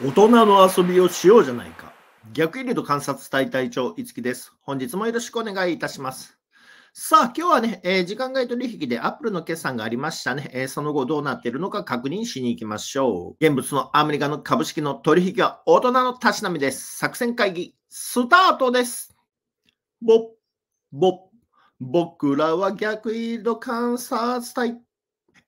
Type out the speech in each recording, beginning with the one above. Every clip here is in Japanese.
大人の遊びをしようじゃないか。逆イール観察隊隊長、いつきです。本日もよろしくお願いいたします。さあ、今日はね、えー、時間外取引でアップルの決算がありましたね、えー、その後どうなっているのか確認しに行きましょう。現物のアメリカの株式の取引は大人のたしなみです。作戦会議、スタートです。ぼ、ぼ、僕らは逆イール観察隊。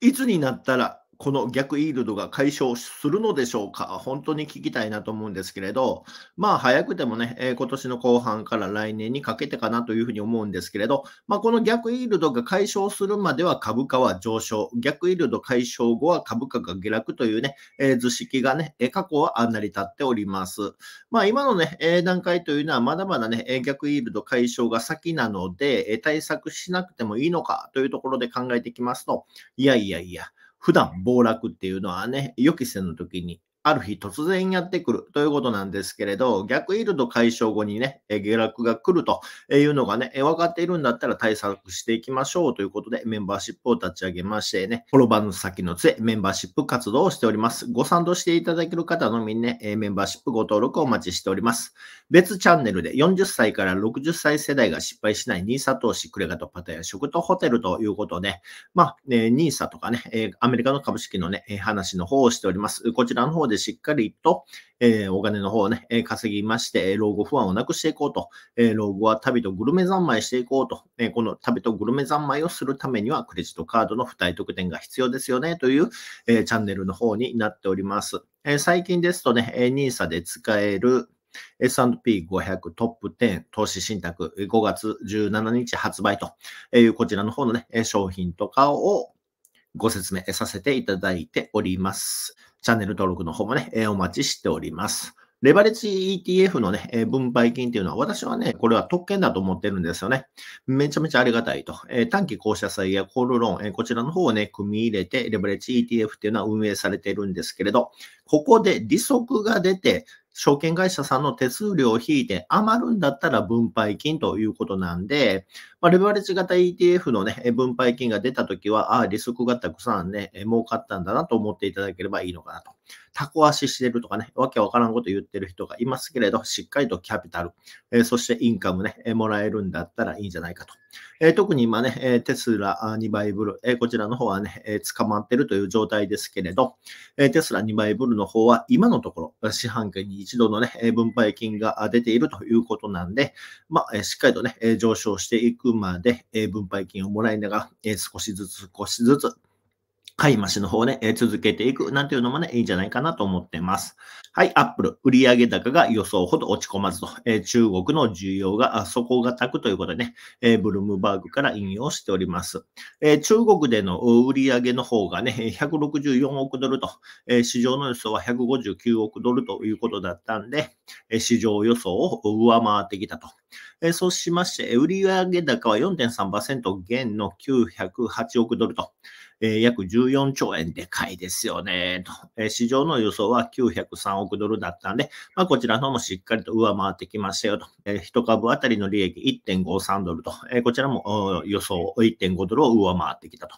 いつになったらこの逆イールドが解消するのでしょうか本当に聞きたいなと思うんですけれど、まあ早くてもね、えー、今年の後半から来年にかけてかなというふうに思うんですけれど、まあこの逆イールドが解消するまでは株価は上昇、逆イールド解消後は株価が下落というね、えー、図式がね、過去はあんなり立っております。まあ今のね、えー、段階というのはまだまだね、逆イールド解消が先なので、対策しなくてもいいのかというところで考えてきますと、いやいやいや、普段暴落っていうのはね、予期せぬ時にある日突然やってくるということなんですけれど、逆イールド解消後にね、下落が来るというのがね、分かっているんだったら対策していきましょうということで、メンバーシップを立ち上げましてね、転ばぬ先の杖、メンバーシップ活動をしております。ご賛同していただける方のみね、メンバーシップご登録をお待ちしております。別チャンネルで40歳から60歳世代が失敗しない NISA 投資、クレガとパタヤ、食とホテルということで、まあ、NISA とかね、アメリカの株式のね、話の方をしております。こちらの方でしっかりと、えー、お金の方をね、え稼ぎまして、老後不安をなくしていこうと、えー、老後は旅とグルメ三昧していこうと、えー、この旅とグルメ三昧をするためには、クレジットカードの付帯特典が必要ですよねという、えチャンネルの方になっております。え最近ですとね、え NISA で使える S&P500 トップ10投資信託5月17日発売というこちらの方のね、商品とかをご説明させていただいております。チャンネル登録の方もね、えお待ちしております。レバレッジ ETF のね、え分配金っていうのは、私はね、これは特権だと思ってるんですよね。めちゃめちゃありがたいと。え短期公社債やコールローン、えこちらの方をね、組み入れて、レバレッジ ETF っていうのは運営されているんですけれど、ここで利息が出て、証券会社さんの手数料を引いて余るんだったら分配金ということなんで、まあ、レバレッジ型 ETF のね、分配金が出たときは、ああ、リスクがたくさんね、儲かったんだなと思っていただければいいのかなと。タコ足してるとかね、わけわからんこと言ってる人がいますけれど、しっかりとキャピタル、えそしてインカムね、えもらえるんだったらいいんじゃないかと。え特に今ね、えテスラ2倍ブル、えこちらの方はね、え捕まってるという状態ですけれど、えテスラ2倍ブルの方は今のところ、四半期に一度のね、分配金が出ているということなんで、まあ、しっかりとね、上昇していくまで、分配金をもらいながら、少しずつ少しずつ、買い増しの方ね、続けていくなんていうのもね、いいんじゃないかなと思ってます。はい、アップル、売上高が予想ほど落ち込まずと、え中国の需要が底堅くということでね、えブルームバーグから引用しております。え中国での売上の方がね、164億ドルと、え市場の予想は159億ドルということだったんで、え市場予想を上回ってきたと。えそうしまして、売上高は4.3%減の908億ドルと。え約14兆円でかいですよね、と。え市場の予想は903億ドルだったんで、まあ、こちらのもしっかりと上回ってきましたよと。えー、1株当たりの利益1.53ドルと、えこちらも予想1.5ドルを上回ってきたと。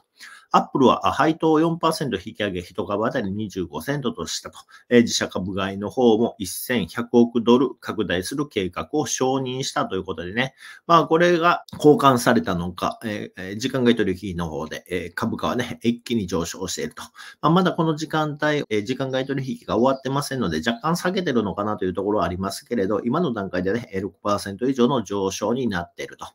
アップルは配当を4%引き上げ、1株当たり25セントとしたと、えー、自社株買いの方も1100億ドル拡大する計画を承認したということでね、まあこれが交換されたのか、えー、時間外取引の方で、えー、株価はね、一気に上昇していると。まあ、まだこの時間帯、えー、時間外取引が終わってませんので、若干下げてるのかなというところはありますけれど、今の段階でね、6%以上の上昇になっていると。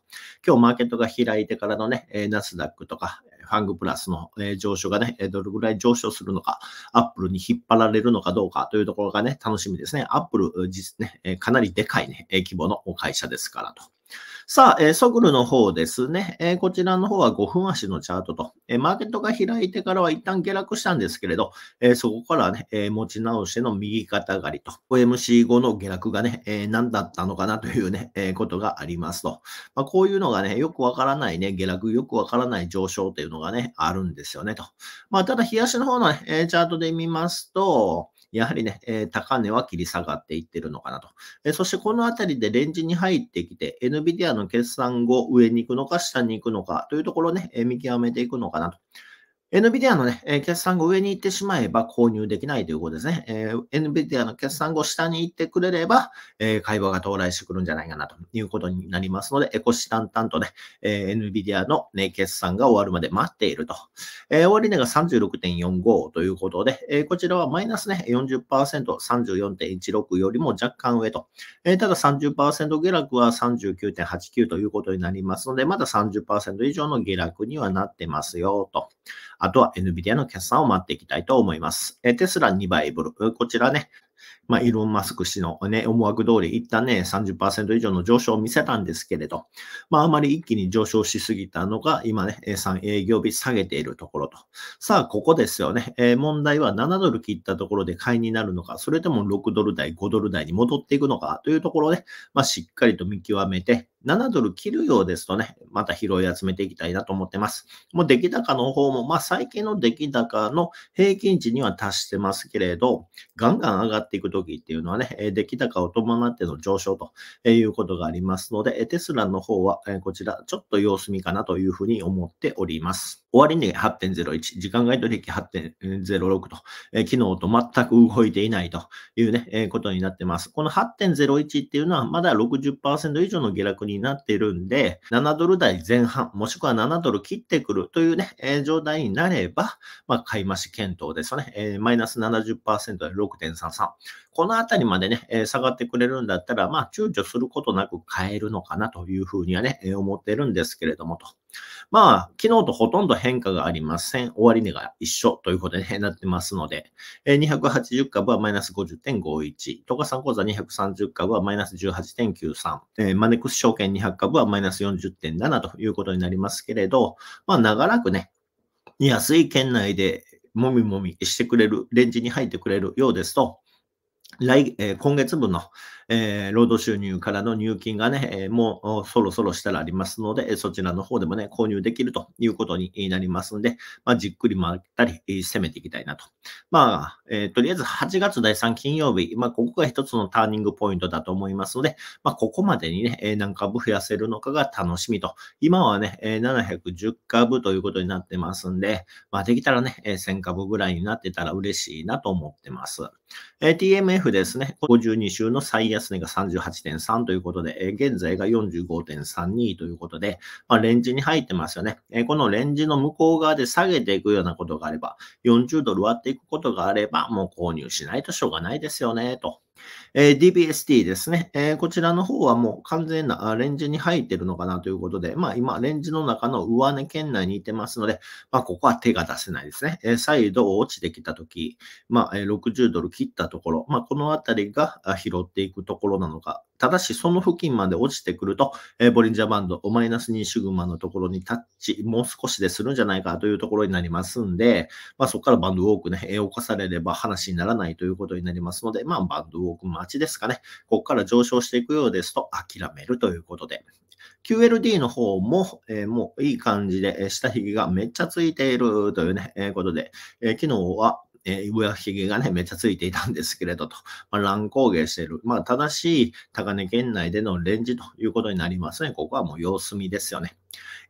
今日マーケットが開いてからのね、ナスダックとか、ファングプラスの、え上昇がね、どれぐらい上昇するのか、アップルに引っ張られるのかどうかというところがね、楽しみですね。アップル、実ね、かなりでかいね、規模の会社ですからと。さあ、えー、ソグルの方ですね、えー、こちらの方は5分足のチャートと、えー、マーケットが開いてからは一旦下落したんですけれど、えそこからね、え持ち直しての右肩上がりと、OMC5 の下落がね、え何だったのかなというね、えことがありますと。まあ、こういうのがね、よくわからないね、下落、よくわからない上昇というのがね、あるんですよねと。まあ、ただ、日足の方の、ね、えチャートで見ますと、やはりね、えー、高値は切り下がっていってるのかなと。えー、そしてこのあたりでレンジに入ってきて、NVIDIA の決算後、上に行くのか下に行くのかというところね、え見極めていくのかなと。NVIDIA のね、決算後上に行ってしまえば購入できないということですね。えー、NVIDIA の決算後下に行ってくれれば、えー、会話が到来してくるんじゃないかなということになりますので、シタンタンとね、えー、NVIDIA の、ね、決算が終わるまで待っていると。えー、終値が36.45ということで、えー、こちらはマイナスね、40%、34.16よりも若干上と。えー、ただ30%下落は39.89ということになりますので、まだ30%以上の下落にはなってますよと。あとは NVIDIA の決算を待っていきたいと思います。えテスラ2倍ブル。こちらね、まあ、イーロン・マスク氏の、ね、思惑通り、一旦ね、30%以上の上昇を見せたんですけれど、まあ、あまり一気に上昇しすぎたのが、今ね、3営業日下げているところと。さあ、ここですよね。えー、問題は7ドル切ったところで買いになるのか、それとも6ドル台、5ドル台に戻っていくのかというところで、まあ、しっかりと見極めて、7ドル切るようですとね、また拾い集めていきたいなと思ってます。もう出来高の方も、まあ最近の出来高の平均値には達してますけれど、ガンガン上がっていくときっていうのはね、出来高を伴っての上昇ということがありますので、テスラの方はこちらちょっと様子見かなというふうに思っております。終値8.01、時間外取引8.06と、え昨日と全く動いていないというね、えことになってます。この8.01っていうのはまだ60%以上の下落にになっているんで、7ドル台前半、もしくは7ドル切ってくるというね、えー、状態になれば、まあ、買い増し検討ですね。えマイナス70%で6.33。このあたりまでね、えー、下がってくれるんだったら、まあ、躊躇することなく買えるのかなというふうにはね、えー、思ってるんですけれどもと。まあ、昨日とほとんど変化がありません。終値が一緒ということになってますので、280株はマイナス50.51、東賀さん口座230株はマイナス18.93、マネックス証券200株はマイナス40.7ということになりますけれど、まあ、長らくね、安い県内でもみもみしてくれる、レンジに入ってくれるようですと、来え今月分のえー、労働収入からの入金がね、えもうそろそろしたらありますので、そちらの方でもね、購入できるということになりますので、まあ、じっくり回ったり、攻めていきたいなと。まあ、えー、とりあえず8月第3金曜日、まあ、ここが一つのターニングポイントだと思いますので、まあ、ここまでにね、何株増やせるのかが楽しみと。今はね、710株ということになってますんで、まあ、できたらね、1000株ぐらいになってたら嬉しいなと思ってます。え TMF ですね、52週の最安安値が38.3ということで、現在が45.32ということで、まあ、レンジに入ってますよね。このレンジの向こう側で下げていくようなことがあれば、40ドル割っていくことがあれば、もう購入しないとしょうがないですよね、と。えー、DBST ですね、えー、こちらの方はもう完全なレンジに入ってるのかなということで、まあ今、レンジの中の上値圏内にいてますので、まあここは手が出せないですね。えー、再度落ちてきたとき、まあ60ドル切ったところ、まあこのあたりが拾っていくところなのか、ただしその付近まで落ちてくると、えボリンジャーバンド、マイナス2シグマのところにタッチ、もう少しでするんじゃないかというところになりますんで、まあそこからバンドウォークね、えー、起こされれば話にならないということになりますので、まあバンドウォーク待18ですかね。ここから上昇していくようですと諦めるということで。QLD の方も、えー、もういい感じで、えー、下髭がめっちゃついているというね、えー、ことで、え昨日はえー、上髭がね、めっちゃついていたんですけれどと、まあ、乱高下している。まあ、正しい高値圏内でのレンジということになりますね。ここはもう様子見ですよね。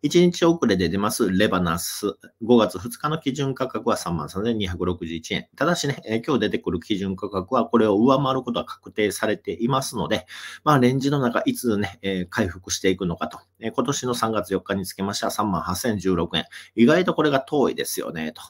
1日遅れで出ます、レバナス。5月2日の基準価格は33,261円。ただしね、今日出てくる基準価格はこれを上回ることは確定されていますので、まあ、レンジの中、いつね、回復していくのかと。今年の3月4日につきましては38,016円。意外とこれが遠いですよね、と。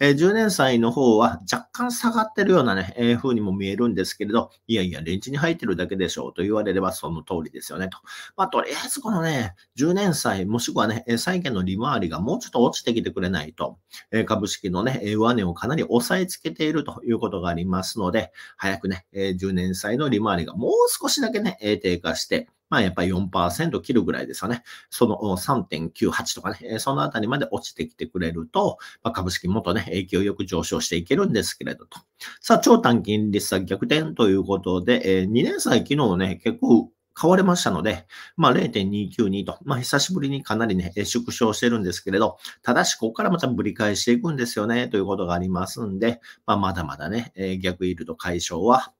10年債の方は若干下がってるようなね、えー、風にも見えるんですけれど、いやいや、レンジに入ってるだけでしょうと言われればその通りですよね、と。まあ、とりあえずこのね、10年債もしくはね、債券の利回りがもうちょっと落ちてきてくれないと、株式のね、上値をかなり抑えつけているということがありますので、早くね、10年債の利回りがもう少しだけね、低下して、まあやっぱり4%切るぐらいですかね。その3.98とかね、そのあたりまで落ちてきてくれると、まあ、株式もっとね、影響よく上昇していけるんですけれどと。さあ、超短金利差逆転ということで、え2年債昨日ね、結構買われましたので、まあ0.292と、まあ久しぶりにかなりね、縮小してるんですけれど、ただしここからまたぶり返していくんですよね、ということがありますんで、まあまだまだね、逆イールド解消は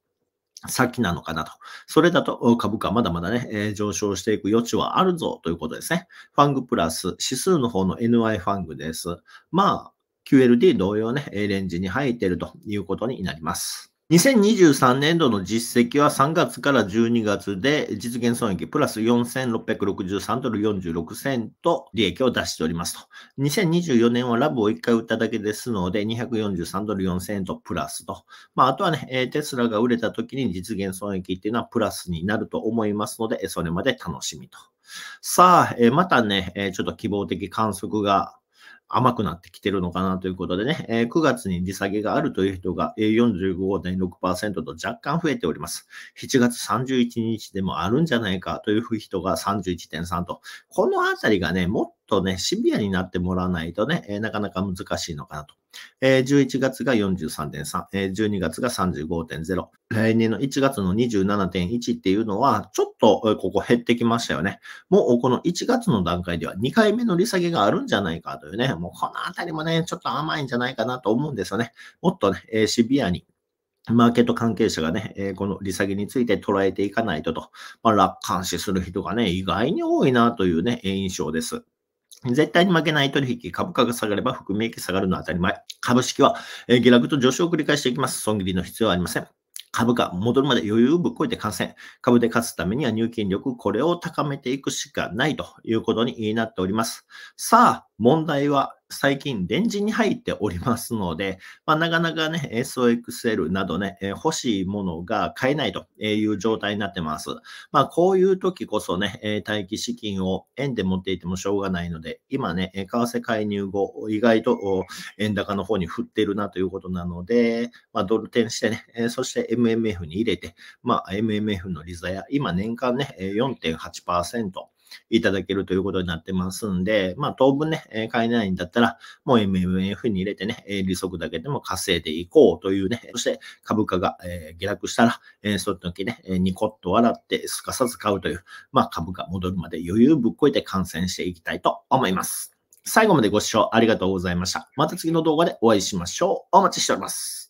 先なのかなと。それだと株価まだまだね、えー、上昇していく余地はあるぞということですね。ファングプラス、指数の方の NI ファングです。まあ、QLD 同様ね、レンジに入っているということになります。2023年度の実績は3月から12月で実現損益プラス4663ドル46セント利益を出しておりますと。2024年はラブを1回売っただけですので243ドル4セントプラスと。まあ、あとはね、テスラが売れた時に実現損益っていうのはプラスになると思いますので、それまで楽しみと。さあ、またね、ちょっと希望的観測が甘くなってきてるのかなということでね、えー、9月に利下げがあるという人が45.6%と若干増えております。7月31日でもあるんじゃないかという人が31.3と、このあたりがね、もっとね、シビアになってもらわないとね、えー、なかなか難しいのかなと。えー、11月が43.3、えー、12月が35.0、来年の1月の27.1っていうのは、ちょっとここ減ってきましたよね。もうこの1月の段階では2回目の利下げがあるんじゃないかというね、もうこのあたりもね、ちょっと甘いんじゃないかなと思うんですよね。もっとね、えー、シビアにマーケット関係者がね、えー、この利下げについて捉えていかないとと、まあ、楽観視する人がね、意外に多いなというね、印象です。絶対に負けない取引、株価が下がれば含み益下がるのは当たり前。株式は、え下落と上昇を繰り返していきます。損切りの必要はありません。株価、戻るまで余裕をぶっこいて感染。株で勝つためには入金力、これを高めていくしかないということになっております。さあ、問題は最近、レンジに入っておりますので、まあ、なかなかね、SOXL などね、え欲しいものが買えないという状態になってます。まあ、こういう時こそね、え待機資金を円で持っていてもしょうがないので、今ね、為替介入後、意外と円高の方に振ってるなということなので、まあ、ドル転してね、えそして MMF に入れて、まあ、MMF の利ザや、今年間ね、4.8%、いただけるということになってますんで、まあ当分ね、え買えないんだったら、もう MMF に入れてね、え利息だけでも稼いでいこうというね、そして株価が、え下落したら、えその時ね、えニコッと笑ってすかさず買うという、まあ株価戻るまで余裕ぶっこいて観戦していきたいと思います。最後までご視聴ありがとうございました。また次の動画でお会いしましょう。お待ちしております。